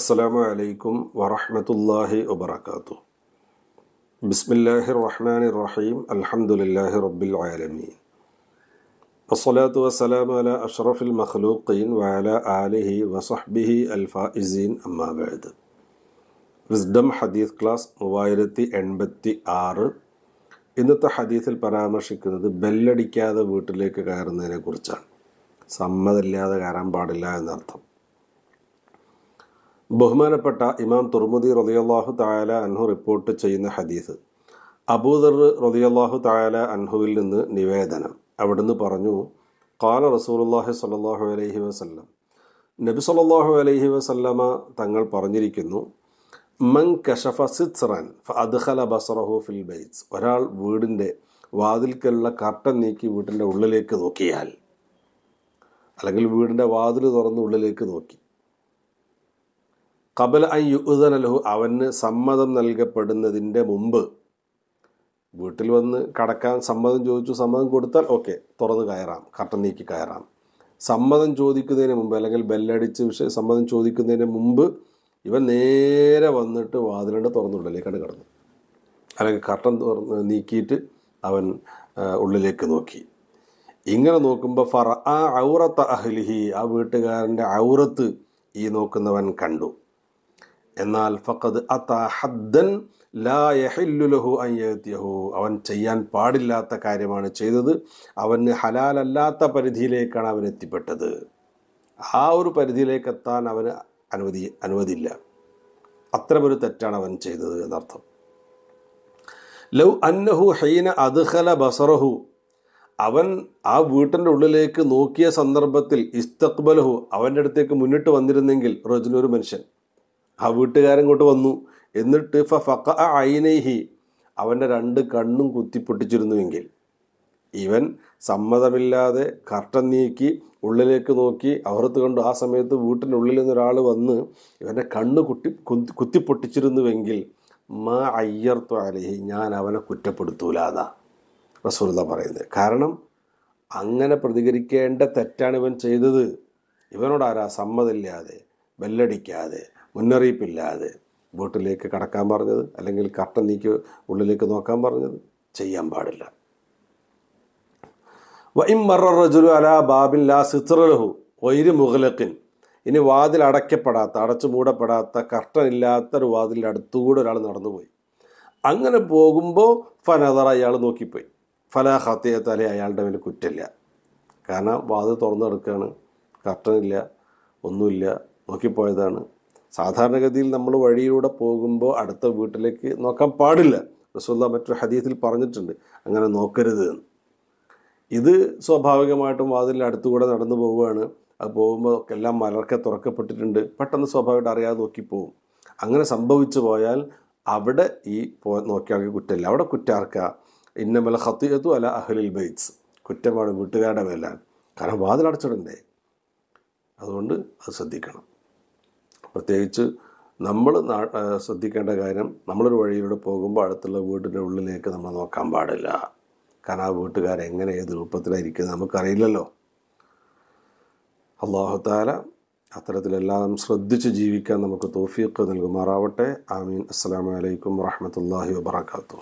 അസ്സലാമു അലൈക്കും വറഹമത്തല്ലാഹി വബർക്കാത്തു ബിസ്മില്ലാഹി റഹ്മാൻ റഹീം അലഹമുല്ലാഹി റബ്ബിൽ ആലമീൻ അസ്സലാത്തു വസ്സലാം അല അഷ്റഫുൽ മഖ്ലൂഖീൻ വാല ആലിഹി വസഹ്ബിഹി അൽഫാഇസീൻ അമ്മാബേദ് വിസ്ഡം ഹദീസ് ക്ലാസ് മൂവായിരത്തി എൺപത്തി ആറ് ഇന്നത്തെ ഹദീസിൽ പരാമർശിക്കുന്നത് ബെല്ലടിക്കാതെ വീട്ടിലേക്ക് കയറുന്നതിനെ കുറിച്ചാണ് സമ്മതില്ലാതെ കയറാൻ പാടില്ല എന്നർത്ഥം ബഹുമാനപ്പെട്ട ഇമാം തുർമുദി റതിയല്ലാഹു തായാല അൻഹു റിപ്പോർട്ട് ചെയ്യുന്ന ഹദീസ് അബൂദർ റതിയല്ലാഹു തായാല അൻഹുവിൽ നിന്ന് നിവേദനം അവിടുന്ന് പറഞ്ഞു കാല റസൂലുല്ലാഹി സല്ലാഹു അലൈഹി വസല്ലം നബി സല്ലാഹു അലൈഹി വസല്ലമ തങ്ങൾ പറഞ്ഞിരിക്കുന്നു മൻ കഷഫ സിത്സറാൻ അദ്ഹല ബസറഹു ഫിൽ ബൈസ് ഒരാൾ വീടിൻ്റെ വാതിൽക്കുള്ള കർട്ടൻ നീക്കി വീട്ടിൻ്റെ ഉള്ളിലേക്ക് നോക്കിയാൽ അല്ലെങ്കിൽ വീടിൻ്റെ വാതിൽ തുറന്ന് ഉള്ളിലേക്ക് നോക്കി കബല അൻ യുദ്ധനലഹു അവന് സമ്മതം നൽകപ്പെടുന്നതിൻ്റെ മുമ്പ് വീട്ടിൽ വന്ന് കടക്കാൻ സമ്മതം ചോദിച്ചു സമ്മതം കൊടുത്താൽ ഓക്കെ തുറന്ന് കയറാം കർട്ടൻ നീക്കി കയറാം സമ്മതം ചോദിക്കുന്നതിന് മുമ്പ് അല്ലെങ്കിൽ ബെല്ലടിച്ച് വിഷയ സമ്മതം ചോദിക്കുന്നതിന് മുമ്പ് ഇവൻ നേരെ വന്നിട്ട് വാതിലിൻ്റെ തുറന്നുള്ളിലേക്കാണ് കിടന്നു അല്ലെങ്കിൽ കർട്ടൻ തുറന്ന് നീക്കിയിട്ട് അവൻ ഉള്ളിലേക്ക് നോക്കി ഇങ്ങനെ നോക്കുമ്പോൾ ഫറ ആ ഔറത്ത് അഹ്ലിഹി ആ വീട്ടുകാരൻ്റെ ഔറത്ത് ഈ നോക്കുന്നവൻ കണ്ടു എന്നാൽ ഫക്കത് അത്തഹദ്ദൻ ലായഹില്ലുലഹു അയ്യഹു അവൻ ചെയ്യാൻ പാടില്ലാത്ത കാര്യമാണ് ചെയ്തത് അവന് ഹലാലല്ലാത്ത പരിധിയിലേക്കാണ് അവൻ എത്തിപ്പെട്ടത് ആ ഒരു പരിധിയിലേക്ക് എത്താൻ അവന് അനുവദി അനുവദില്ല അത്രമൊരു തെറ്റാണ് അവൻ ചെയ്തത് എന്നർത്ഥം ലൗ അന്നഹു ഹൈന അദ്ഹല ബസറഹു അവൻ ആ വീട്ടിൻ്റെ ഉള്ളിലേക്ക് നോക്കിയ സന്ദർഭത്തിൽ ഇസ്തഖ്ബലഹു അവൻ്റെ അടുത്തേക്ക് മുന്നിട്ട് വന്നിരുന്നെങ്കിൽ റജുനൊരു മനുഷ്യൻ ആ വീട്ടുകാരൻ ഇങ്ങോട്ട് വന്നു എന്നിട്ട് ഫ ഫക്ക അയിനേഹി അവൻ്റെ രണ്ട് കണ്ണും കുത്തിപ്പൊട്ടിച്ചിരുന്നുവെങ്കിൽ ഇവൻ സമ്മതമില്ലാതെ കർട്ടൻ നീക്കി ഉള്ളിലേക്ക് നോക്കി അവർത്ത് കണ്ടു ആ സമയത്ത് വീട്ടിനുള്ളിൽ നിന്നൊരാൾ വന്ന് ഇവൻ്റെ കണ്ണ് കുട്ടി കുത്തിപ്പൊട്ടിച്ചിരുന്നുവെങ്കിൽ മാ അയ്യർത്തു അലഹി ഞാൻ അവനെ കുറ്റപ്പെടുത്തൂലാതാ റസൂല പറയുന്നത് കാരണം അങ്ങനെ പ്രതികരിക്കേണ്ട തെറ്റാണ് ഇവൻ ചെയ്തത് ഇവനോടാരാ സമ്മതമില്ലാതെ ബെല്ലടിക്കാതെ മുന്നറിയിപ്പില്ലാതെ ബോട്ടിലേക്ക് കടക്കാൻ പറഞ്ഞത് അല്ലെങ്കിൽ കട്ടൻ നീക്കി ഉള്ളിലേക്ക് നോക്കാൻ പറഞ്ഞത് ചെയ്യാൻ പാടില്ല വൈം മറജുലു അലാ ബാബിൻ ലാ സിത്രലഹു ഒയിര് മുഗലക്കിൻ ഇനി വാതിൽ അടയ്ക്കപ്പെടാത്ത അടച്ചു മൂടപ്പെടാത്ത കർട്ടൻ ഇല്ലാത്ത ഒരു വാതിലിൻ്റെ അടുത്തുകൂടെ ഒരാൾ നടന്നുപോയി അങ്ങനെ പോകുമ്പോൾ ഫനദർ അയാൾ നോക്കിപ്പോയി ഫല ഹത്തിയത്താലേ അയാളുടെ മേൽ കുറ്റമില്ല കാരണം വാതിൽ തുറന്നെടുക്കുകയാണ് കർട്ടനില്ല ഒന്നുമില്ല നോക്കിപ്പോയതാണ് സാധാരണഗതിയിൽ നമ്മൾ വഴിയിലൂടെ പോകുമ്പോൾ അടുത്ത വീട്ടിലേക്ക് നോക്കാൻ പാടില്ല റസൂല്ല മറ്റൊരു ഹദീത്തിൽ പറഞ്ഞിട്ടുണ്ട് അങ്ങനെ നോക്കരുത് എന്ന് ഇത് സ്വാഭാവികമായിട്ടും വാതിലിൻ്റെ അടുത്തുകൂടെ നടന്നു പോവുകയാണ് അത് പോകുമ്പോൾ എല്ലാം മലർക്കെ തുറക്കപ്പെട്ടിട്ടുണ്ട് പെട്ടെന്ന് സ്വാഭാവികമായിട്ട് അറിയാതെ നോക്കിപ്പോവും അങ്ങനെ സംഭവിച്ചു പോയാൽ അവിടെ ഈ പോ നോക്കിയാൾക്ക് കുറ്റമില്ല അവിടെ കുറ്റാർക്ക മല ഹത്തിയത്തു അല അഹലിൽ ബൈറ്റ്സ് കുറ്റമാണ് വീട്ടുകാരുടെ മേലാൽ കാരണം വാതിലടച്ചിടണ്ടേ അതുകൊണ്ട് അത് ശ്രദ്ധിക്കണം പ്രത്യേകിച്ച് നമ്മൾ ശ്രദ്ധിക്കേണ്ട കാര്യം നമ്മളൊരു വഴിയിലൂടെ പോകുമ്പോൾ അടുത്തുള്ള വീട്ടിൻ്റെ ഉള്ളിലേക്ക് നമ്മൾ നോക്കാൻ പാടില്ല കാരണം ആ വീട്ടുകാരെങ്ങനെ ഏത് രൂപത്തിലായിരിക്കുന്നത് നമുക്കറിയില്ലല്ലോ അള്ളാഹുത്താല അത്തരത്തിലെല്ലാം ശ്രദ്ധിച്ച് ജീവിക്കാൻ നമുക്ക് തോഫിയൊക്കെ നൽകുമാറാവട്ടെ ആമീൻ അസ്സാം വലൈക്കും വാഹമത്തല്ലാഹി വാബർക്കാത്തു